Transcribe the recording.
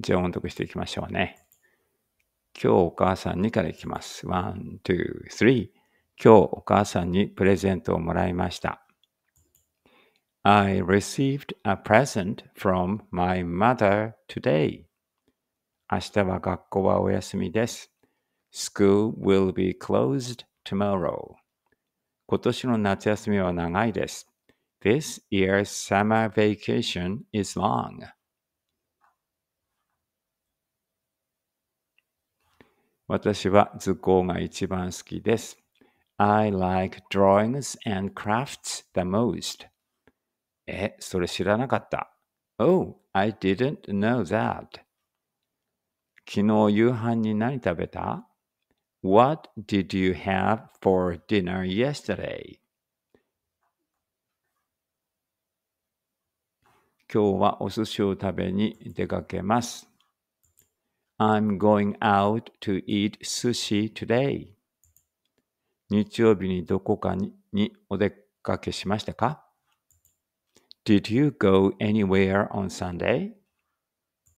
じゃあ音読していきましょうね。今日お母さんにからいきます。1、2、3。今日お母さんにプレゼントをもらいました。I received a present from my mother today. 明日は学校はお休みです。School will be closed tomorrow. 今年の夏休みは長いです。This year's summer vacation is long. 私は図工が一番好きです。I like drawings and crafts the most. え、それ知らなかった。Oh, I didn't know that. 昨日夕飯に何食べた ?What did you have for dinner yesterday? 今日はお寿司を食べに出かけます。I'm going out to eat sushi today. 日曜日にどこかにお出かけしましたか Did you go anywhere on Sunday?